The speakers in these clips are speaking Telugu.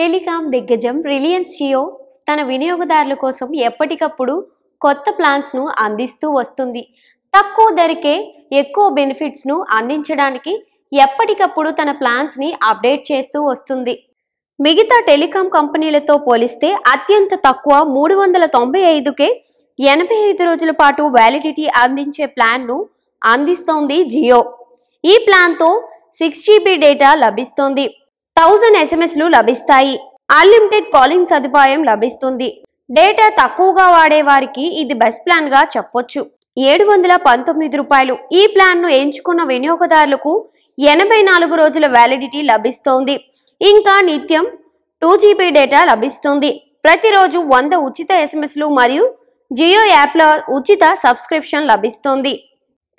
టెలికాం దిగ్గజం రిలయన్స్ జియో తన వినియోగదారుల కోసం ఎప్పటికప్పుడు కొత్త ప్లాన్స్ను అందిస్తూ వస్తుంది తక్కువ ధరకే ఎక్కువ బెనిఫిట్స్ను అందించడానికి ఎప్పటికప్పుడు తన ప్లాన్స్ని అప్డేట్ చేస్తూ వస్తుంది మిగతా టెలికాం కంపెనీలతో పోలిస్తే అత్యంత తక్కువ మూడు వందల తొంభై ఐదుకే ఎనభై ఐదు రోజుల పాటు వ్యాలిడిటీ అందించే ప్లాన్ను అందిస్తోంది జియో ఈ ప్లాన్తో సిక్స్ జీబీ డేటా లభిస్తోంది థౌజండ్ ఎస్ఎంఎస్లు లభిస్తాయి అన్లిమిటెడ్ కాలింగ్ సదుపాయం లభిస్తుంది డేటా తక్కువగా వాడే వారికి ఇది బెస్ట్ ప్లాన్గా చెప్పొచ్చు ఏడు వందల పంతొమ్మిది రూపాయలు ఈ ప్లాన్ను ఎంచుకున్న వినియోగదారులకు ఎనభై నాలుగు రోజుల వ్యాలిడిటీ లభిస్తోంది ఇంకా నిత్యం టూ జీబీ డేటా లభిస్తుంది ప్రతిరోజు వంద ఉచిత ఎస్ఎంఎస్లు మరియు జియో యాప్లో ఉచిత సబ్స్క్రిప్షన్ లభిస్తుంది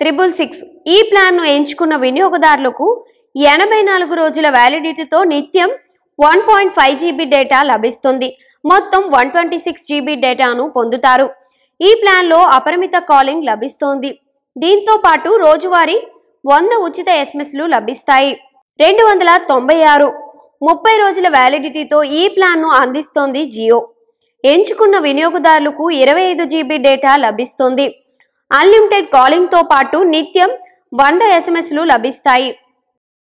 త్రిబుల్ సిక్స్ ఈ ప్లాన్ను ఎంచుకున్న వినియోగదారులకు ఎనభై నాలుగు రోజుల వ్యాలిడిటీతో నిత్యం one point five GB data లభిస్తుంది మొత్తం వన్ ట్వంటీ సిక్స్ జీబీ డేటాను పొందుతారు ఈ ప్లాన్లో అపరిమిత కాలింగ్ లభిస్తోంది దీంతో పాటు రోజువారీ వంద ఉచిత ఎస్ఎంఎస్లు లభిస్తాయి రెండు వందల తొంభై ఆరు ముప్పై రోజుల వ్యాలిడిటీతో ఈ ప్లాన్ను అందిస్తోంది జియో ఎంచుకున్న వినియోగదారులకు ఇరవై ఐదు జీబీ డేటా లభిస్తుంది అన్లిమిటెడ్ కాలింగ్తో పాటు నిత్యం వంద ఎస్ఎంఎస్లు లభిస్తాయి